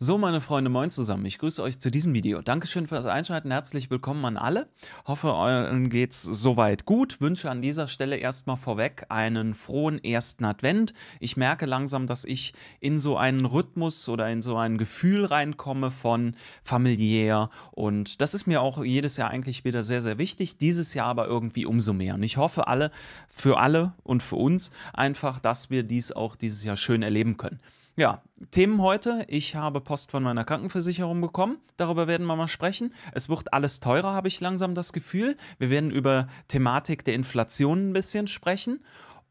So, meine Freunde, moin zusammen. Ich grüße euch zu diesem Video. Dankeschön fürs Einschalten. Herzlich willkommen an alle. Hoffe, euren geht's soweit gut. Wünsche an dieser Stelle erstmal vorweg einen frohen ersten Advent. Ich merke langsam, dass ich in so einen Rhythmus oder in so ein Gefühl reinkomme von familiär. Und das ist mir auch jedes Jahr eigentlich wieder sehr, sehr wichtig. Dieses Jahr aber irgendwie umso mehr. Und ich hoffe alle, für alle und für uns einfach, dass wir dies auch dieses Jahr schön erleben können. Ja, Themen heute. Ich habe Post von meiner Krankenversicherung bekommen. Darüber werden wir mal sprechen. Es wird alles teurer, habe ich langsam das Gefühl. Wir werden über Thematik der Inflation ein bisschen sprechen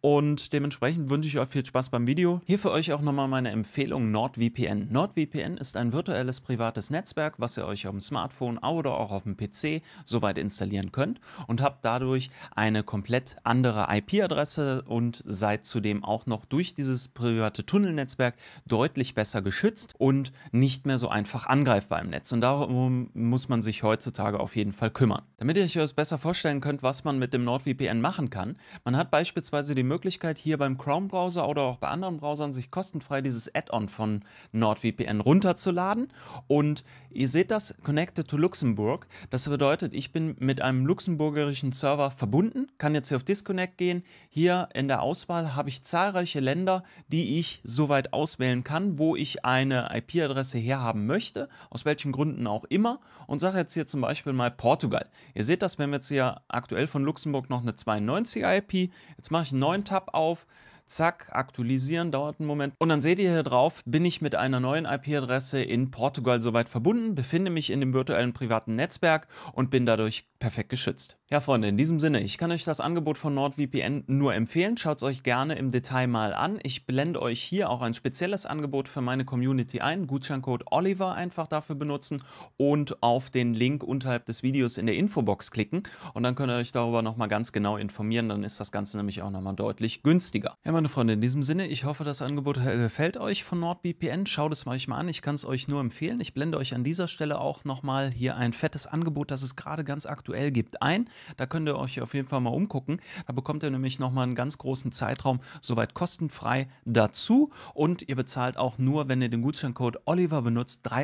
und dementsprechend wünsche ich euch viel Spaß beim Video. Hier für euch auch nochmal meine Empfehlung NordVPN. NordVPN ist ein virtuelles privates Netzwerk, was ihr euch auf dem Smartphone oder auch auf dem PC soweit installieren könnt und habt dadurch eine komplett andere IP-Adresse und seid zudem auch noch durch dieses private Tunnelnetzwerk deutlich besser geschützt und nicht mehr so einfach angreifbar im Netz. Und darum muss man sich heutzutage auf jeden Fall kümmern. Damit ihr euch besser vorstellen könnt, was man mit dem NordVPN machen kann, man hat beispielsweise die Möglichkeit, Möglichkeit, hier beim Chrome-Browser oder auch bei anderen Browsern sich kostenfrei dieses Add-on von NordVPN runterzuladen. Und ihr seht das, Connected to Luxemburg. Das bedeutet, ich bin mit einem luxemburgischen Server verbunden, kann jetzt hier auf Disconnect gehen. Hier in der Auswahl habe ich zahlreiche Länder, die ich soweit auswählen kann, wo ich eine IP-Adresse herhaben möchte, aus welchen Gründen auch immer. Und sage jetzt hier zum Beispiel mal Portugal. Ihr seht das, wir haben jetzt hier aktuell von Luxemburg noch eine 92er IP. Jetzt mache ich 9 neuen Tab auf, zack, aktualisieren, dauert einen Moment. Und dann seht ihr hier drauf, bin ich mit einer neuen IP-Adresse in Portugal soweit verbunden, befinde mich in dem virtuellen privaten Netzwerk und bin dadurch perfekt geschützt. Ja, Freunde, in diesem Sinne, ich kann euch das Angebot von NordVPN nur empfehlen. Schaut es euch gerne im Detail mal an. Ich blende euch hier auch ein spezielles Angebot für meine Community ein. Gutscheincode Oliver einfach dafür benutzen und auf den Link unterhalb des Videos in der Infobox klicken. Und dann könnt ihr euch darüber nochmal ganz genau informieren. Dann ist das Ganze nämlich auch nochmal deutlich günstiger. Ja, meine Freunde, in diesem Sinne, ich hoffe, das Angebot gefällt euch von NordVPN. Schaut es euch mal an. Ich kann es euch nur empfehlen. Ich blende euch an dieser Stelle auch nochmal hier ein fettes Angebot, das es gerade ganz aktuell gibt, ein. Da könnt ihr euch auf jeden Fall mal umgucken. Da bekommt ihr nämlich nochmal einen ganz großen Zeitraum soweit kostenfrei dazu. Und ihr bezahlt auch nur, wenn ihr den Gutscheincode Oliver benutzt, 3,15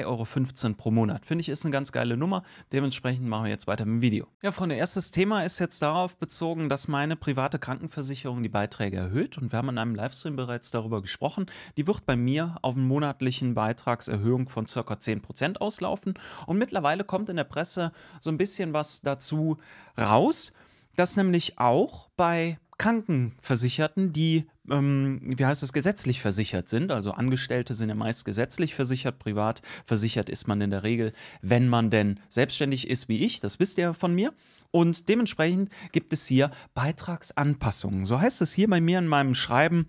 Euro pro Monat. Finde ich ist eine ganz geile Nummer. Dementsprechend machen wir jetzt weiter mit dem Video. Ja, Freunde, erstes Thema ist jetzt darauf bezogen, dass meine private Krankenversicherung die Beiträge erhöht. Und wir haben in einem Livestream bereits darüber gesprochen. Die wird bei mir auf einen monatlichen Beitragserhöhung von ca. 10% auslaufen. Und mittlerweile kommt in der Presse so ein bisschen was dazu raus, dass nämlich auch bei Krankenversicherten, die, ähm, wie heißt das, gesetzlich versichert sind, also Angestellte sind ja meist gesetzlich versichert, privat versichert ist man in der Regel, wenn man denn selbstständig ist wie ich, das wisst ihr von mir. Und dementsprechend gibt es hier Beitragsanpassungen. So heißt es hier bei mir in meinem Schreiben.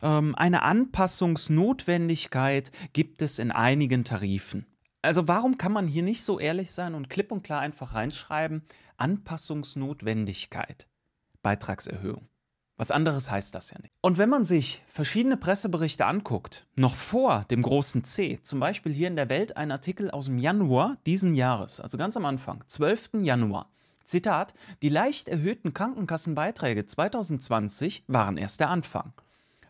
Ähm, eine Anpassungsnotwendigkeit gibt es in einigen Tarifen. Also warum kann man hier nicht so ehrlich sein und klipp und klar einfach reinschreiben, Anpassungsnotwendigkeit, Beitragserhöhung. Was anderes heißt das ja nicht. Und wenn man sich verschiedene Presseberichte anguckt, noch vor dem großen C, zum Beispiel hier in der Welt ein Artikel aus dem Januar diesen Jahres, also ganz am Anfang, 12. Januar. Zitat, die leicht erhöhten Krankenkassenbeiträge 2020 waren erst der Anfang.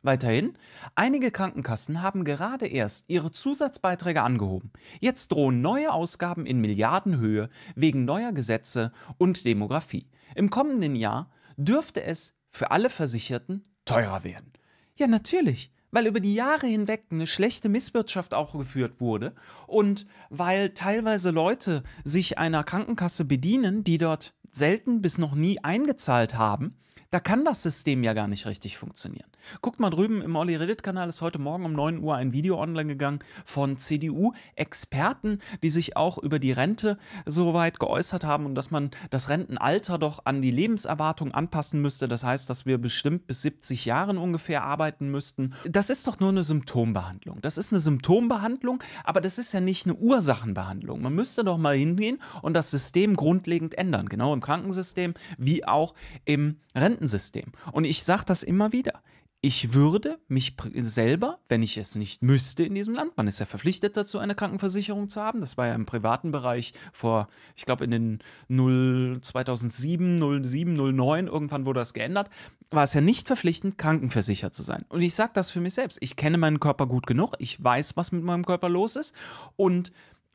Weiterhin, einige Krankenkassen haben gerade erst ihre Zusatzbeiträge angehoben. Jetzt drohen neue Ausgaben in Milliardenhöhe wegen neuer Gesetze und Demografie. Im kommenden Jahr dürfte es für alle Versicherten teurer werden. Ja, natürlich weil über die Jahre hinweg eine schlechte Misswirtschaft auch geführt wurde und weil teilweise Leute sich einer Krankenkasse bedienen, die dort selten bis noch nie eingezahlt haben da kann das System ja gar nicht richtig funktionieren. Guckt mal drüben im Olli Reddit-Kanal ist heute Morgen um 9 Uhr ein Video online gegangen von CDU-Experten, die sich auch über die Rente soweit geäußert haben und dass man das Rentenalter doch an die Lebenserwartung anpassen müsste. Das heißt, dass wir bestimmt bis 70 Jahren ungefähr arbeiten müssten. Das ist doch nur eine Symptombehandlung. Das ist eine Symptombehandlung, aber das ist ja nicht eine Ursachenbehandlung. Man müsste doch mal hingehen und das System grundlegend ändern. Genau im Krankensystem wie auch im Renten. Rentensystem. Und ich sage das immer wieder. Ich würde mich selber, wenn ich es nicht müsste, in diesem Land, man ist ja verpflichtet dazu, eine Krankenversicherung zu haben. Das war ja im privaten Bereich vor, ich glaube, in den 0, 2007, 07, 09, irgendwann wurde das geändert, war es ja nicht verpflichtend, krankenversichert zu sein. Und ich sage das für mich selbst. Ich kenne meinen Körper gut genug, ich weiß, was mit meinem Körper los ist. Und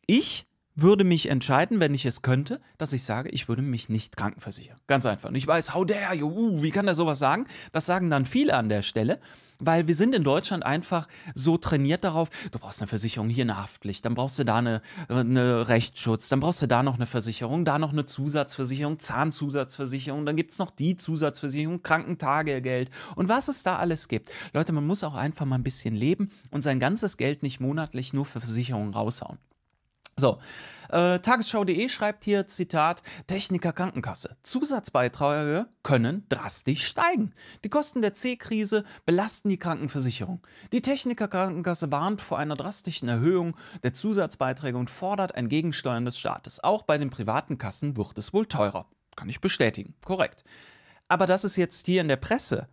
ich würde mich entscheiden, wenn ich es könnte, dass ich sage, ich würde mich nicht krankenversichern. Ganz einfach. Und ich weiß, how dare you, uh, wie kann der sowas sagen? Das sagen dann viele an der Stelle, weil wir sind in Deutschland einfach so trainiert darauf, du brauchst eine Versicherung, hier eine Haftpflicht, dann brauchst du da eine, eine Rechtsschutz, dann brauchst du da noch eine Versicherung, da noch eine Zusatzversicherung, Zahnzusatzversicherung, dann gibt es noch die Zusatzversicherung, Krankentagegeld und was es da alles gibt. Leute, man muss auch einfach mal ein bisschen leben und sein ganzes Geld nicht monatlich nur für Versicherungen raushauen. So. Äh, Tagesschau.de schreibt hier, Zitat, Techniker Krankenkasse. Zusatzbeiträge können drastisch steigen. Die Kosten der C-Krise belasten die Krankenversicherung. Die Techniker Krankenkasse warnt vor einer drastischen Erhöhung der Zusatzbeiträge und fordert ein Gegensteuern des Staates. Auch bei den privaten Kassen wird es wohl teurer. Kann ich bestätigen. Korrekt. Aber dass es jetzt hier in der Presse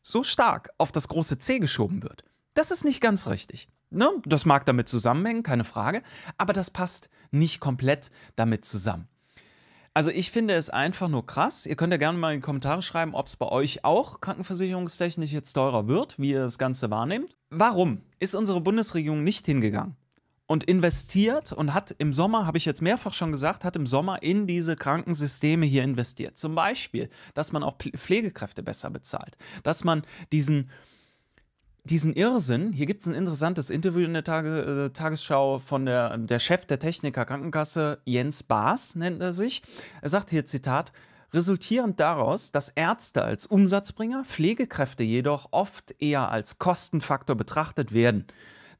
so stark auf das große C geschoben wird, das ist nicht ganz richtig. Ne, das mag damit zusammenhängen, keine Frage, aber das passt nicht komplett damit zusammen. Also ich finde es einfach nur krass. Ihr könnt ja gerne mal in die Kommentare schreiben, ob es bei euch auch krankenversicherungstechnisch jetzt teurer wird, wie ihr das Ganze wahrnehmt. Warum ist unsere Bundesregierung nicht hingegangen und investiert und hat im Sommer, habe ich jetzt mehrfach schon gesagt, hat im Sommer in diese Krankensysteme hier investiert. Zum Beispiel, dass man auch Pflegekräfte besser bezahlt, dass man diesen diesen Irrsinn, hier gibt es ein interessantes Interview in der Tage, äh, Tagesschau von der, ähm, der Chef der Techniker Krankenkasse, Jens Baas nennt er sich. Er sagt hier, Zitat, resultierend daraus, dass Ärzte als Umsatzbringer, Pflegekräfte jedoch oft eher als Kostenfaktor betrachtet werden.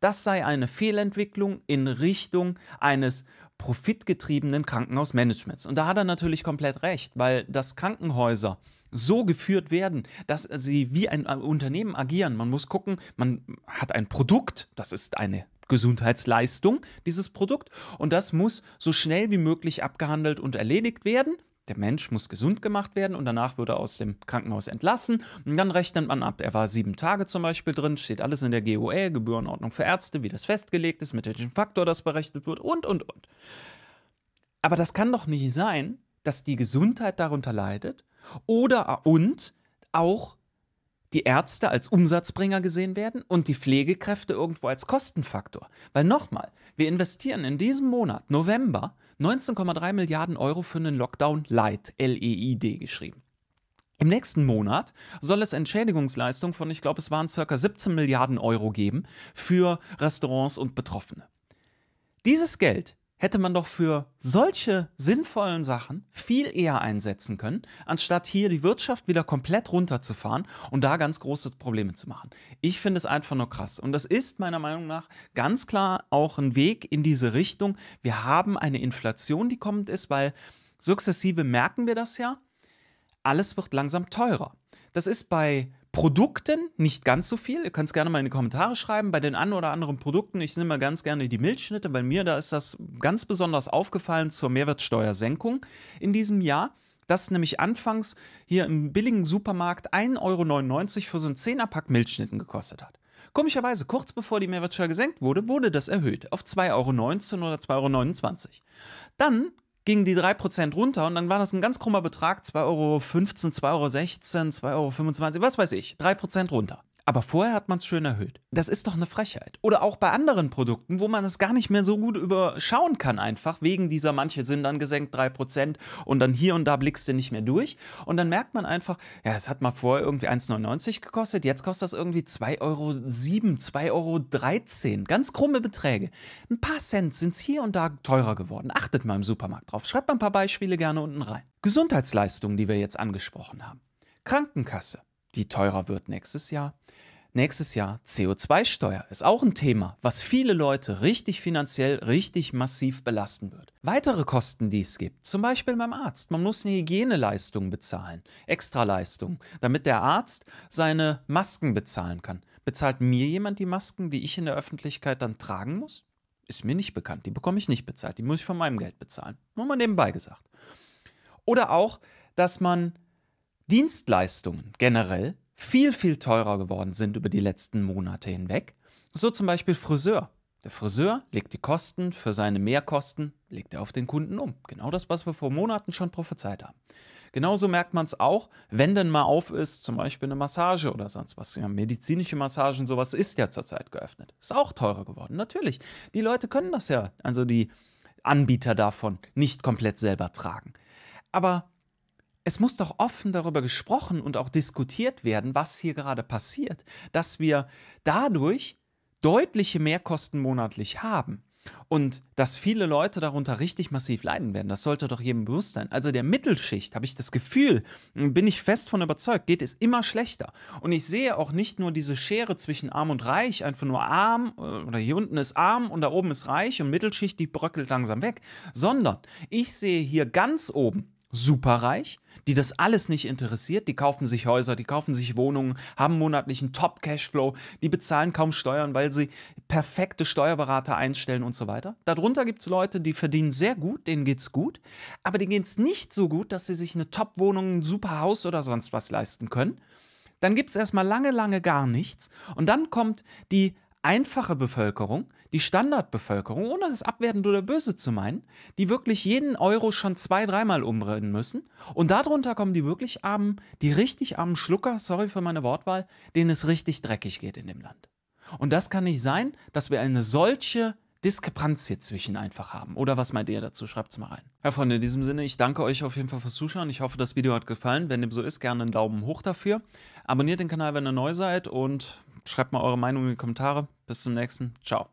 Das sei eine Fehlentwicklung in Richtung eines profitgetriebenen Krankenhausmanagements. Und da hat er natürlich komplett recht, weil das Krankenhäuser so geführt werden, dass sie wie ein äh, Unternehmen agieren. Man muss gucken, man hat ein Produkt, das ist eine Gesundheitsleistung, dieses Produkt, und das muss so schnell wie möglich abgehandelt und erledigt werden. Der Mensch muss gesund gemacht werden und danach wird er aus dem Krankenhaus entlassen. Und dann rechnet man ab. Er war sieben Tage zum Beispiel drin, steht alles in der GOE, Gebührenordnung für Ärzte, wie das festgelegt ist, mit welchem Faktor das berechnet wird und, und, und. Aber das kann doch nicht sein, dass die Gesundheit darunter leidet oder und auch die Ärzte als Umsatzbringer gesehen werden und die Pflegekräfte irgendwo als Kostenfaktor. Weil nochmal, wir investieren in diesem Monat, November, 19,3 Milliarden Euro für einen Lockdown Light, L-E-I-D geschrieben. Im nächsten Monat soll es Entschädigungsleistungen von, ich glaube, es waren ca. 17 Milliarden Euro geben für Restaurants und Betroffene. Dieses Geld hätte man doch für solche sinnvollen Sachen viel eher einsetzen können, anstatt hier die Wirtschaft wieder komplett runterzufahren und da ganz große Probleme zu machen. Ich finde es einfach nur krass. Und das ist meiner Meinung nach ganz klar auch ein Weg in diese Richtung. Wir haben eine Inflation, die kommend ist, weil sukzessive merken wir das ja. Alles wird langsam teurer. Das ist bei Produkten nicht ganz so viel. Ihr könnt es gerne mal in die Kommentare schreiben. Bei den einen oder anderen Produkten, ich nehme mal ganz gerne die Milchschnitte, bei mir da ist das ganz besonders aufgefallen zur Mehrwertsteuersenkung in diesem Jahr. Dass nämlich anfangs hier im billigen Supermarkt 1,99 Euro für so einen 10er-Pack Milchschnitten gekostet hat. Komischerweise, kurz bevor die Mehrwertsteuer gesenkt wurde, wurde das erhöht auf 2,19 Euro oder 2,29 Euro. Dann gingen die 3% runter und dann war das ein ganz krummer Betrag, 2,15 Euro, 2,16 Euro, 2,25 Euro, was weiß ich, 3% runter. Aber vorher hat man es schön erhöht. Das ist doch eine Frechheit. Oder auch bei anderen Produkten, wo man es gar nicht mehr so gut überschauen kann, einfach wegen dieser, manche sind dann gesenkt 3% und dann hier und da blickst du nicht mehr durch. Und dann merkt man einfach, ja, es hat mal vorher irgendwie 1,99 gekostet, jetzt kostet das irgendwie 2,07 Euro, 2,13 Euro. Ganz krumme Beträge. Ein paar Cent sind es hier und da teurer geworden. Achtet mal im Supermarkt drauf. Schreibt mal ein paar Beispiele gerne unten rein. Gesundheitsleistungen, die wir jetzt angesprochen haben. Krankenkasse die teurer wird nächstes Jahr. Nächstes Jahr CO2-Steuer ist auch ein Thema, was viele Leute richtig finanziell, richtig massiv belasten wird. Weitere Kosten, die es gibt, zum Beispiel beim Arzt. Man muss eine Hygieneleistung bezahlen, Extraleistung, damit der Arzt seine Masken bezahlen kann. Bezahlt mir jemand die Masken, die ich in der Öffentlichkeit dann tragen muss? Ist mir nicht bekannt, die bekomme ich nicht bezahlt, die muss ich von meinem Geld bezahlen. Nur mal nebenbei gesagt. Oder auch, dass man Dienstleistungen generell viel, viel teurer geworden sind über die letzten Monate hinweg. So zum Beispiel Friseur. Der Friseur legt die Kosten für seine Mehrkosten, legt er auf den Kunden um. Genau das, was wir vor Monaten schon prophezeit haben. Genauso merkt man es auch, wenn denn mal auf ist, zum Beispiel eine Massage oder sonst was. Ja, medizinische Massagen, sowas ist ja zurzeit geöffnet. Ist auch teurer geworden, natürlich. Die Leute können das ja, also die Anbieter davon, nicht komplett selber tragen. Aber es muss doch offen darüber gesprochen und auch diskutiert werden, was hier gerade passiert, dass wir dadurch deutliche Mehrkosten monatlich haben. Und dass viele Leute darunter richtig massiv leiden werden, das sollte doch jedem bewusst sein. Also der Mittelschicht, habe ich das Gefühl, bin ich fest von überzeugt, geht es immer schlechter. Und ich sehe auch nicht nur diese Schere zwischen arm und reich, einfach nur arm äh, oder hier unten ist arm und da oben ist reich und Mittelschicht, die bröckelt langsam weg, sondern ich sehe hier ganz oben superreich, die das alles nicht interessiert. Die kaufen sich Häuser, die kaufen sich Wohnungen, haben monatlichen Top-Cashflow, die bezahlen kaum Steuern, weil sie perfekte Steuerberater einstellen und so weiter. Darunter gibt es Leute, die verdienen sehr gut, denen geht es gut, aber denen geht es nicht so gut, dass sie sich eine Top-Wohnung, ein super Haus oder sonst was leisten können. Dann gibt es erstmal lange, lange gar nichts. Und dann kommt die einfache Bevölkerung, die Standardbevölkerung, ohne das abwertend oder böse zu meinen, die wirklich jeden Euro schon zwei, dreimal umrennen müssen. Und darunter kommen die wirklich armen, die richtig armen Schlucker, sorry für meine Wortwahl, denen es richtig dreckig geht in dem Land. Und das kann nicht sein, dass wir eine solche Diskrepanz hier zwischen einfach haben. Oder was meint ihr dazu? Schreibt es mal rein. Herr Freunde, in diesem Sinne, ich danke euch auf jeden Fall fürs Zuschauen. Ich hoffe, das Video hat gefallen. Wenn dem so ist, gerne einen Daumen hoch dafür. Abonniert den Kanal, wenn ihr neu seid und Schreibt mal eure Meinung in die Kommentare. Bis zum nächsten. Ciao.